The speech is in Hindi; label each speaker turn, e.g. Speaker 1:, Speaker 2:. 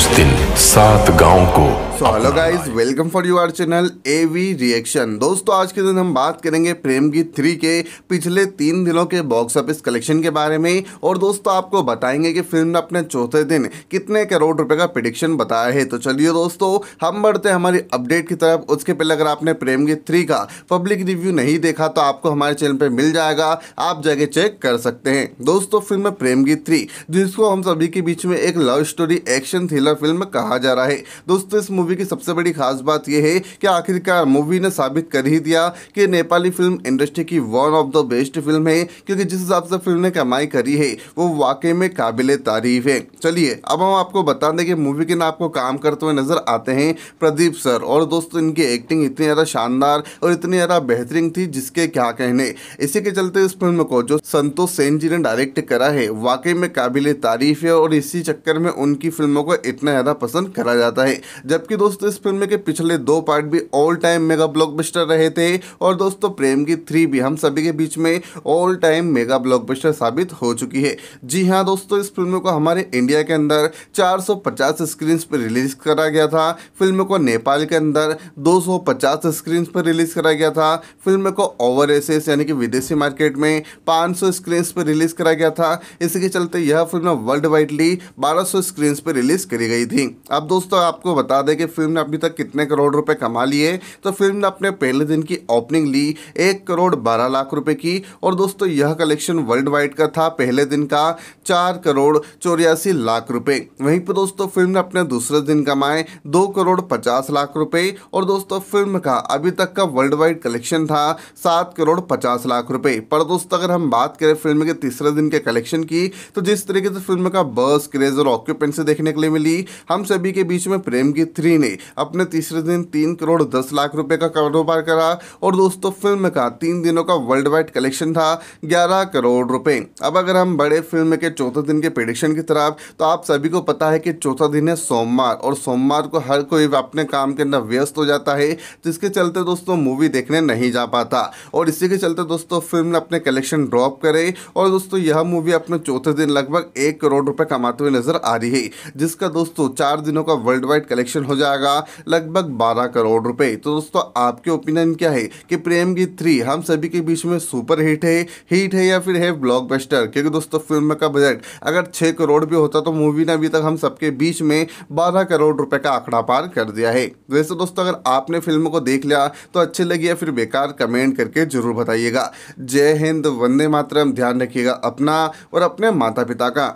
Speaker 1: उस दिन सात गांव को so hello guys welcome for our channel AV reaction दोस्तों आज के दिन हम बात करेंगे प्रेम की थ्री के पिछले तीन दिनों के बॉक्स ऑफिस कलेक्शन के बारे में और दोस्तों आपको बताएंगे कि फिल्म ने अपने चौथे दिन कितने करोड़ रुपए का प्रिडिक्शन बताया है तो चलिए दोस्तों हम बढ़ते हैं हमारी अपडेट की तरफ उसके पहले अगर आपने प्रेम की थ्री का पब्लिक रिव्यू नहीं देखा तो आपको हमारे चैनल पर मिल जाएगा आप जाके चेक कर सकते हैं दोस्तों फिल्म प्रेम की थ्री जिसको हम सभी के बीच में एक love story action thriller film कहा जा रहा है दोस्तों इस मूवी मूवी की सबसे बड़ी खास बात यह है कि आखिरकार मूवी ने साबित कर ही दिया कि नेपाली फिल्म इंडस्ट्री की one of the best film है क्योंकि जिस हिसाब से फिल्म ने कमाई करी है वो वाकई में काबिल तारीफ है चलिए अब हम आपको बता दें कि मूवी के ना आपको काम करते हुए नजर आते हैं प्रदीप सर और दोस्तों इनकी एक्टिंग इतनी ज़्यादा शानदार और इतनी ज़्यादा बेहतरीन थी जिसके क्या कहने इसी के चलते इस फिल्म को जो संतोष सेन जी ने डायरेक्ट करा है वाकई में काबिल तारीफ है और इसी चक्कर में उनकी फिल्मों को इतना ज़्यादा पसंद करा जाता है जबकि दोस्तों इस फिल्म के पिछले दो पार्ट भी ऑल टाइम मेगा ब्लॉकबस्टर रहे थे और दोस्तों प्रेम की थ्री भी हम सभी के बीच में ऑल टाइम मेगा ब्लॉकबस्टर साबित हो चुकी है जी हाँ दोस्तों इस फिल्म को हमारे इंडिया के अंदर 450 स्क्रीन्स पर रिलीज करा गया था फिल्म को नेपाल के अंदर 250 स्क्रीन्स पर रिलीज करा गया था फिल्म को ओवरसीज यानी कि विदेशी मार्केट में 500 स्क्रीन्स पर रिलीज करा गया था इसके चलते यह फिल्म वर्ल्ड वाइडली 1200 स्क्रीन्स पर रिलीज करी गई थी अब दोस्तों आपको बता दें कि फिल्म ने अभी तक कितने करोड़ रुपए कमा लिए तो फिल्म ने अपने पहले दिन की ओपनिंग ली एक करोड़ बारह लाख रुपए की और दोस्तों यह कलेक्शन वर्ल्ड वाइड का था पहले दिन का चार करोड़ चौरासी लाख रुपए वहीं पर दोस्तों फिल्म ने अपने दूसरे दिन कमाए दो करोड़ पचास लाख रुपए और दोस्तों फिल्म का अभी तक का वर्ल्ड वाइड कलेक्शन था सात करोड़ पचास लाख रुपए पर दोस्तों अगर हम बात करें फिल्म के तीसरे दिन के कलेक्शन की तो जिस तरीके से फिल्म का बस क्रेज और ऑक्यूपेंसी देखने के लिए मिली हम सभी के बीच में प्रेम की थ्री डी ने अपने तीसरे दिन तीन करोड़ दस लाख रुपए का कारोबार करा और दोस्तों फिल्म का तीन दिनों का वर्ल्ड वाइड कलेक्शन था ग्यारह करोड़ रुपए अब अगर हम बड़े फिल्म के चौथे दिन के प्रेडिक्शन की तरफ तो आप सभी को पता है कि चौथा दिन है सोमवार और सोमवार को हर कोई अपने काम के अंदर व्यस्त हो जाता है जिसके चलते दोस्तों मूवी देखने नहीं जा पाता और इसी के चलते दोस्तों फिल्म ने अपने कलेक्शन ड्रॉप करे और दोस्तों यह मूवी अपने चौथे दिन लगभग एक करोड़ रुपए कमाते हुए नजर आ रही है जिसका दोस्तों चार दिनों का वर्ल्ड वाइड कलेक्शन हो जाएगा लगभग 12 करोड़ रुपए तो दोस्तों आपके ओपिनियन क्या है कि प्रेम गीत थ्री हम सभी के बीच में सुपर हिट है हिट है या फिर है ब्लॉकबस्टर क्योंकि दोस्तों फिल्म का बजट अगर छः करोड़ भी होता तो मूवी ने अभी तक हम सबके बीच में बारह करोड़ रुपये का आंकड़ा पार कर दिया है वैसे दोस्तों अगर आपने फिल्म को देख लिया तो अच्छी लगी या फिर बेकार कमेंट करके जरूर बताइएगा जय हिंद वंदे मातरम ध्यान रखिएगा अपना और अपने माता पिता का